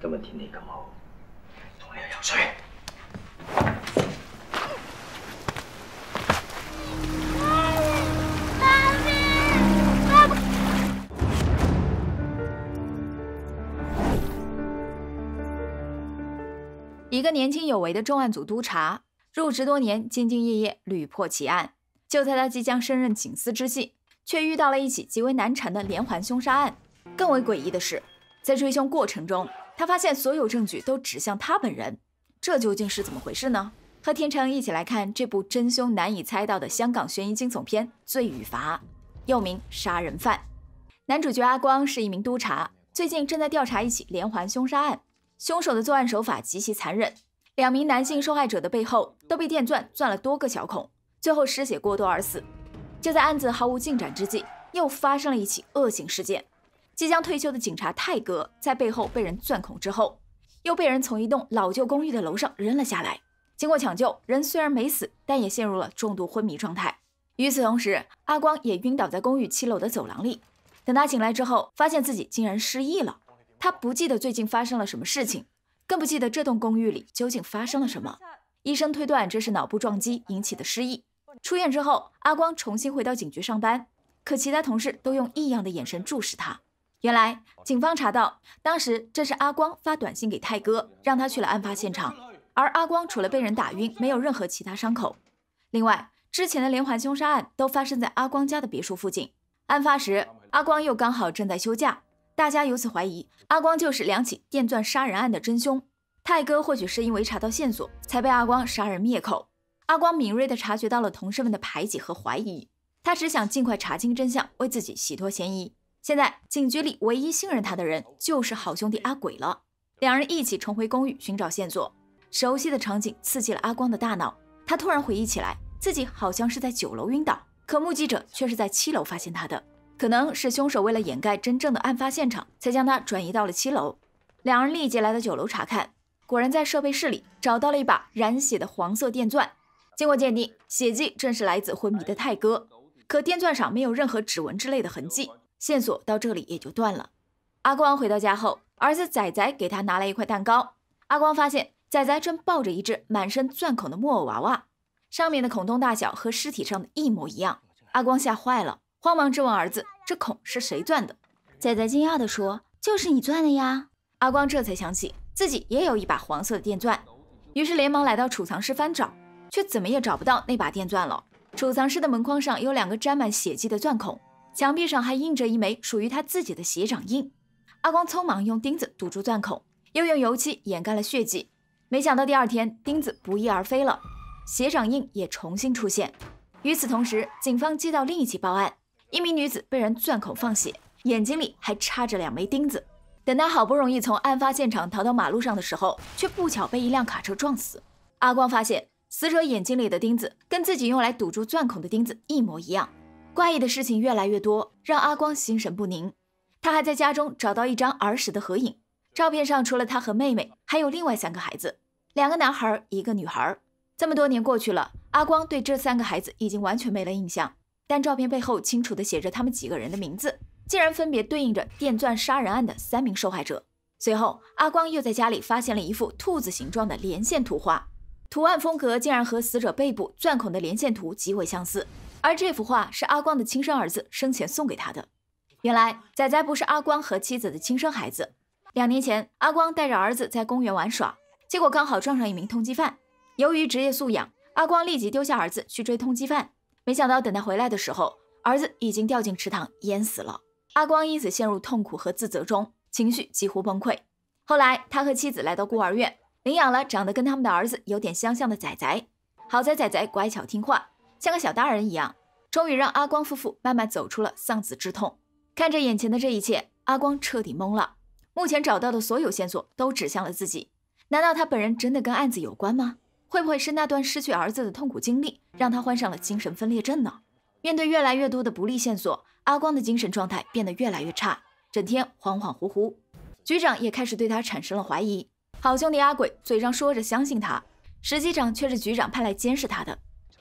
今日天气咁好，同你去游水。一个年轻有为的重案组督察，入职多年，兢兢业业，屡破奇案。就在他即将升任警司之际，却遇到了一起极为难缠的连环凶杀案。更为诡异的是，在追凶过程中，他发现所有证据都指向他本人，这究竟是怎么回事呢？和天成一起来看这部真凶难以猜到的香港悬疑惊悚片《罪与罚》，又名《杀人犯》。男主角阿光是一名督察，最近正在调查一起连环凶杀案，凶手的作案手法极其残忍，两名男性受害者的背后都被电钻钻了多个小孔，最后失血过多而死。就在案子毫无进展之际，又发生了一起恶性事件。即将退休的警察泰哥在背后被人钻孔之后，又被人从一栋老旧公寓的楼上扔了下来。经过抢救，人虽然没死，但也陷入了重度昏迷状态。与此同时，阿光也晕倒在公寓七楼的走廊里。等他醒来之后，发现自己竟然失忆了，他不记得最近发生了什么事情，更不记得这栋公寓里究竟发生了什么。医生推断这是脑部撞击引起的失忆。出院之后，阿光重新回到警局上班，可其他同事都用异样的眼神注视他。原来，警方查到，当时这是阿光发短信给泰哥，让他去了案发现场。而阿光除了被人打晕，没有任何其他伤口。另外，之前的连环凶杀案都发生在阿光家的别墅附近。案发时，阿光又刚好正在休假。大家由此怀疑，阿光就是两起电钻杀人案的真凶。泰哥或许是因为查到线索，才被阿光杀人灭口。阿光敏锐地察觉到了同事们的排挤和怀疑，他只想尽快查清真相，为自己洗脱嫌疑。现在警局里唯一信任他的人就是好兄弟阿鬼了。两人一起重回公寓寻找线索，熟悉的场景刺激了阿光的大脑，他突然回忆起来，自己好像是在九楼晕倒，可目击者却是在七楼发现他的。可能是凶手为了掩盖真正的案发现场，才将他转移到了七楼。两人立即来到九楼查看，果然在设备室里找到了一把染血的黄色电钻。经过鉴定，血迹正是来自昏迷的泰哥，可电钻上没有任何指纹之类的痕迹。线索到这里也就断了。阿光回到家后，儿子仔仔给他拿来一块蛋糕。阿光发现仔仔正抱着一只满身钻孔的木偶娃娃，上面的孔洞大小和尸体上的一模一样。阿光吓坏了，慌忙质问儿子：“这孔是谁钻的？”仔仔惊讶地说：“就是你钻的呀！”阿光这才想起自己也有一把黄色的电钻，于是连忙来到储藏室翻找，却怎么也找不到那把电钻了。储藏室的门框上有两个沾满血迹的钻孔。墙壁上还印着一枚属于他自己的鞋掌印。阿光匆忙用钉子堵住钻孔，又用油漆掩盖了血迹。没想到第二天，钉子不翼而飞了，鞋掌印也重新出现。与此同时，警方接到另一起报案：一名女子被人钻孔放血，眼睛里还插着两枚钉子。等她好不容易从案发现场逃到马路上的时候，却不巧被一辆卡车撞死。阿光发现，死者眼睛里的钉子跟自己用来堵住钻孔的钉子一模一样。怪异的事情越来越多，让阿光心神不宁。他还在家中找到一张儿时的合影，照片上除了他和妹妹，还有另外三个孩子，两个男孩，一个女孩。这么多年过去了，阿光对这三个孩子已经完全没了印象，但照片背后清楚的写着他们几个人的名字，竟然分别对应着电钻杀人案的三名受害者。随后，阿光又在家里发现了一幅兔子形状的连线图画，图案风格竟然和死者背部钻孔的连线图极为相似。而这幅画是阿光的亲生儿子生前送给他的。原来仔仔不是阿光和妻子的亲生孩子。两年前，阿光带着儿子在公园玩耍，结果刚好撞上一名通缉犯。由于职业素养，阿光立即丢下儿子去追通缉犯，没想到等他回来的时候，儿子已经掉进池塘淹死了。阿光因此陷入痛苦和自责中，情绪几乎崩溃。后来，他和妻子来到孤儿院，领养了长得跟他们的儿子有点相像的仔仔。好在仔仔乖巧听话，像个小大人一样。终于让阿光夫妇慢慢走出了丧子之痛。看着眼前的这一切，阿光彻底懵了。目前找到的所有线索都指向了自己，难道他本人真的跟案子有关吗？会不会是那段失去儿子的痛苦经历让他患上了精神分裂症呢？面对越来越多的不利线索，阿光的精神状态变得越来越差，整天恍恍惚惚。局长也开始对他产生了怀疑。好兄弟阿鬼嘴上说着相信他，实际上却是局长派来监视他的。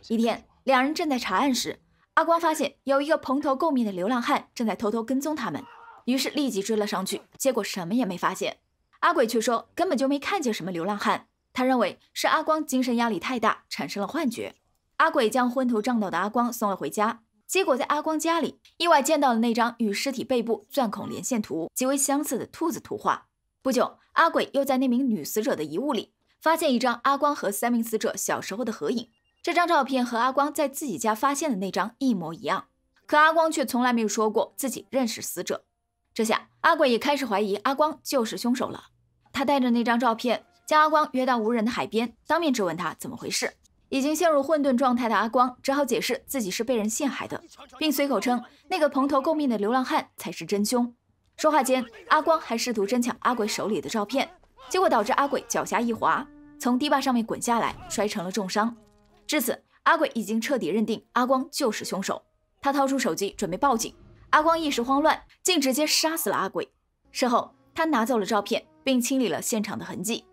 一天，两人正在查案时。阿光发现有一个蓬头垢面的流浪汉正在偷偷跟踪他们，于是立即追了上去，结果什么也没发现。阿鬼却说根本就没看见什么流浪汉，他认为是阿光精神压力太大产生了幻觉。阿鬼将昏头胀脑的阿光送了回家，结果在阿光家里意外见到了那张与尸体背部钻孔连线图极为相似的兔子图画。不久，阿鬼又在那名女死者的遗物里发现一张阿光和三名死者小时候的合影。这张照片和阿光在自己家发现的那张一模一样，可阿光却从来没有说过自己认识死者。这下阿鬼也开始怀疑阿光就是凶手了。他带着那张照片，将阿光约到无人的海边，当面质问他怎么回事。已经陷入混沌状态的阿光只好解释自己是被人陷害的，并随口称那个蓬头垢面的流浪汉才是真凶。说话间，阿光还试图争抢阿鬼手里的照片，结果导致阿鬼脚下一滑，从堤坝上面滚下来，摔成了重伤。至此，阿鬼已经彻底认定阿光就是凶手。他掏出手机准备报警，阿光一时慌乱，竟直接杀死了阿鬼。事后，他拿走了照片，并清理了现场的痕迹。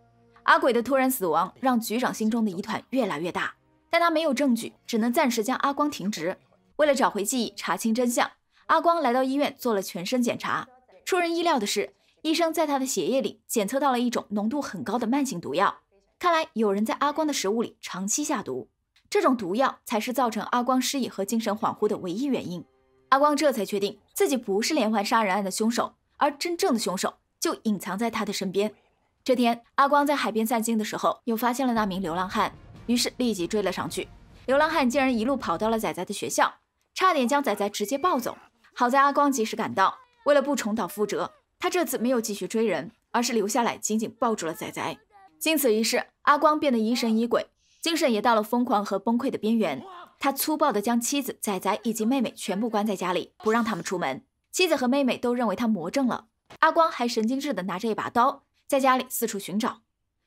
阿鬼的突然死亡让局长心中的疑团越来越大，但他没有证据，只能暂时将阿光停职。为了找回记忆，查清真相，阿光来到医院做了全身检查。出人意料的是，医生在他的血液里检测到了一种浓度很高的慢性毒药。看来有人在阿光的食物里长期下毒。这种毒药才是造成阿光失忆和精神恍惚的唯一原因。阿光这才确定自己不是连环杀人案的凶手，而真正的凶手就隐藏在他的身边。这天，阿光在海边散心的时候，又发现了那名流浪汉，于是立即追了上去。流浪汉竟然一路跑到了仔仔的学校，差点将仔仔直接抱走。好在阿光及时赶到。为了不重蹈覆辙，他这次没有继续追人，而是留下来紧紧抱住了仔仔。经此一事，阿光变得疑神疑鬼。精神也到了疯狂和崩溃的边缘，他粗暴地将妻子仔仔以及妹妹全部关在家里，不让他们出门。妻子和妹妹都认为他魔怔了。阿光还神经质地拿着一把刀，在家里四处寻找。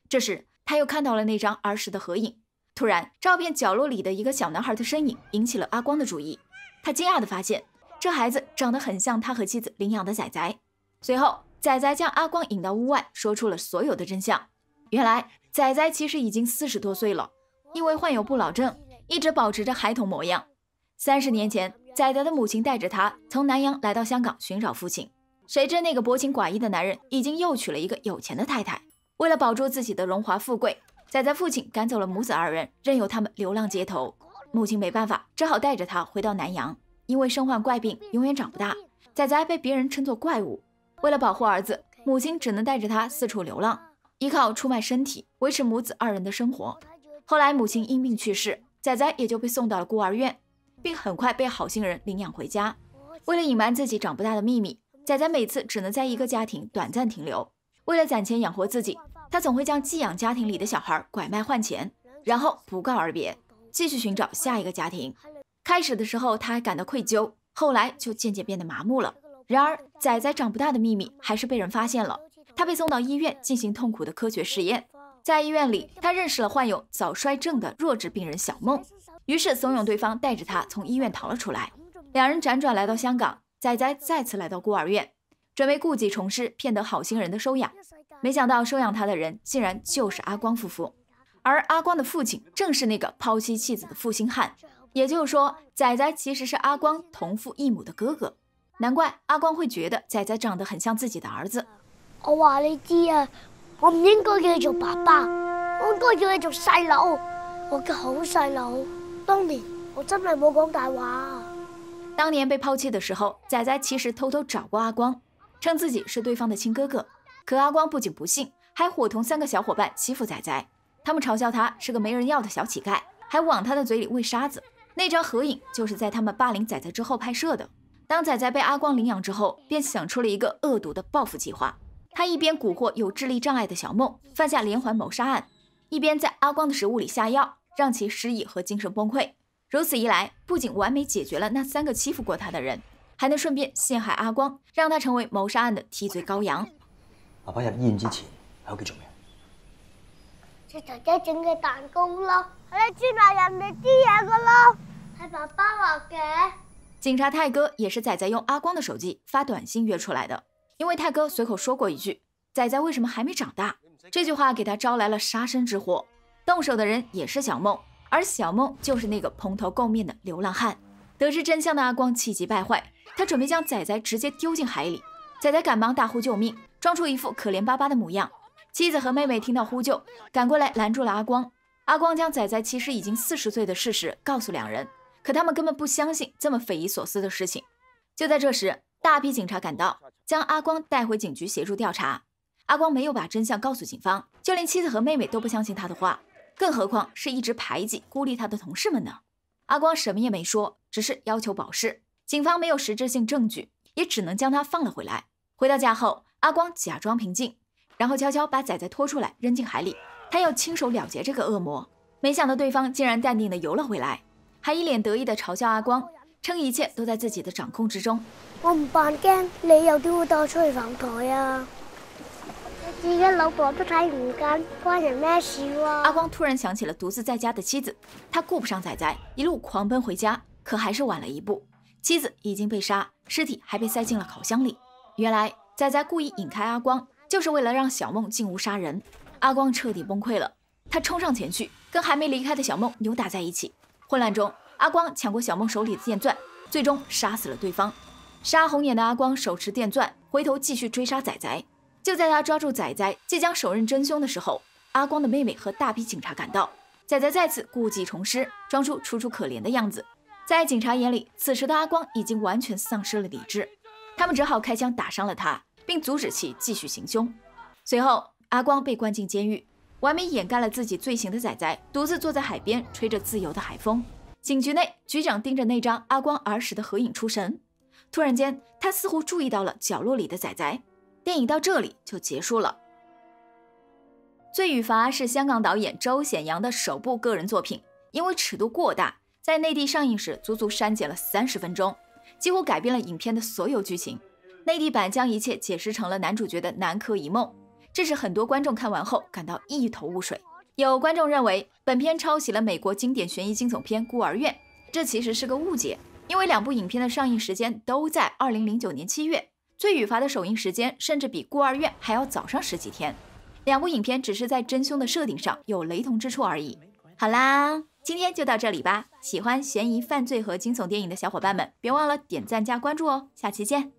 这时，他又看到了那张儿时的合影。突然，照片角落里的一个小男孩的身影引起了阿光的注意。他惊讶地发现，这孩子长得很像他和妻子领养的仔仔。随后，仔仔将阿光引到屋外，说出了所有的真相。原来，仔仔其实已经四十多岁了。因为患有不老症，一直保持着孩童模样。三十年前，仔仔的母亲带着他从南洋来到香港寻找父亲，谁知那个薄情寡义的男人已经又娶了一个有钱的太太。为了保住自己的荣华富贵，仔仔父亲赶走了母子二人，任由他们流浪街头。母亲没办法，只好带着他回到南洋。因为身患怪病，永远长不大，仔仔被别人称作怪物。为了保护儿子，母亲只能带着他四处流浪，依靠出卖身体维持母子二人的生活。后来，母亲因病去世，仔仔也就被送到了孤儿院，并很快被好心人领养回家。为了隐瞒自己长不大的秘密，仔仔每次只能在一个家庭短暂停留。为了攒钱养活自己，他总会将寄养家庭里的小孩拐卖换钱，然后不告而别，继续寻找下一个家庭。开始的时候，他还感到愧疚，后来就渐渐变得麻木了。然而，仔仔长不大的秘密还是被人发现了，他被送到医院进行痛苦的科学实验。在医院里，他认识了患有早衰症的弱智病人小梦，于是怂恿对方带着他从医院逃了出来。两人辗转来到香港，仔仔再次来到孤儿院，准备故技重施骗得好心人的收养。没想到收养他的人竟然就是阿光夫妇，而阿光的父亲正是那个抛妻弃子的负心汉，也就是说，仔仔其实是阿光同父异母的哥哥，难怪阿光会觉得仔仔长得很像自己的儿子。我话你知啊。我唔应该叫你做爸爸，我应该叫你做细佬，我嘅好细佬。当年我真系冇讲大话。当年被抛弃的时候，仔仔其实偷偷找过阿光，称自己是对方的亲哥哥。可阿光不仅不信，还伙同三个小伙伴欺负仔仔。他们嘲笑他是个没人要的小乞丐，还往他的嘴里喂沙子。那张合影就是在他们霸凌仔仔之后拍摄的。当仔仔被阿光领养之后，便想出了一个恶毒的报复计划。他一边蛊惑有智力障碍的小梦犯下连环谋杀案，一边在阿光的食物里下药，让其失忆和精神崩溃。如此一来，不仅完美解决了那三个欺负过他的人，还能顺便陷害阿光，让他成为谋杀案的替罪羔羊。爸爸入要赢钱，喺屋企做咩啊？食姐姐整嘅蛋糕咯，系咪专拿人哋啲嘢嘅咯？系爸爸话嘅。警察泰哥也是仔仔用阿光的手机发短信约出来的。因为泰哥随口说过一句“仔仔为什么还没长大”，这句话给他招来了杀身之祸。动手的人也是小梦，而小梦就是那个蓬头垢面的流浪汉。得知真相的阿光气急败坏，他准备将仔仔直接丢进海里。仔仔赶忙大呼救命，装出一副可怜巴巴的模样。妻子和妹妹听到呼救，赶过来拦住了阿光。阿光将仔仔其实已经四十岁的事实告诉两人，可他们根本不相信这么匪夷所思的事情。就在这时，大批警察赶到。将阿光带回警局协助调查，阿光没有把真相告诉警方，就连妻子和妹妹都不相信他的话，更何况是一直排挤孤立他的同事们呢？阿光什么也没说，只是要求保释，警方没有实质性证据，也只能将他放了回来。回到家后，阿光假装平静，然后悄悄把仔仔拖出来扔进海里，他要亲手了结这个恶魔。没想到对方竟然淡定地游了回来，还一脸得意地嘲笑阿光。称一切都在自己的掌控之中。我唔扮惊，你又点会带我出去访台啊？自己老婆都睇唔见，关人咩事啊？阿光突然想起了独自在家的妻子，他顾不上仔仔，一路狂奔回家，可还是晚了一步，妻子已经被杀，尸体还被塞进了烤箱里。原来仔仔故意引开阿光，就是为了让小梦进屋杀人。阿光彻底崩溃了，他冲上前去，跟还没离开的小梦扭打在一起，混乱中。阿光抢过小梦手里的电钻，最终杀死了对方。杀红眼的阿光手持电钻，回头继续追杀仔仔。就在他抓住仔仔，即将手刃真凶的时候，阿光的妹妹和大批警察赶到。仔仔再次故技重施，装出楚楚可怜的样子。在警察眼里，此时的阿光已经完全丧失了理智，他们只好开枪打伤了他，并阻止其继续行凶。随后，阿光被关进监狱，完美掩盖了自己罪行的仔仔，独自坐在海边，吹着自由的海风。警局内，局长盯着那张阿光儿时的合影出神。突然间，他似乎注意到了角落里的仔仔。电影到这里就结束了。《罪与罚》是香港导演周显扬的首部个人作品，因为尺度过大，在内地上映时足足删减了三十分钟，几乎改变了影片的所有剧情。内地版将一切解释成了男主角的南柯一梦，这是很多观众看完后感到一头雾水。有观众认为本片抄袭了美国经典悬疑惊悚片《孤儿院》，这其实是个误解，因为两部影片的上映时间都在二零零九年七月，《罪与罚》的首映时间甚至比《孤儿院》还要早上十几天，两部影片只是在真凶的设定上有雷同之处而已。好啦，今天就到这里吧，喜欢悬疑犯罪和惊悚电影的小伙伴们，别忘了点赞加关注哦，下期见。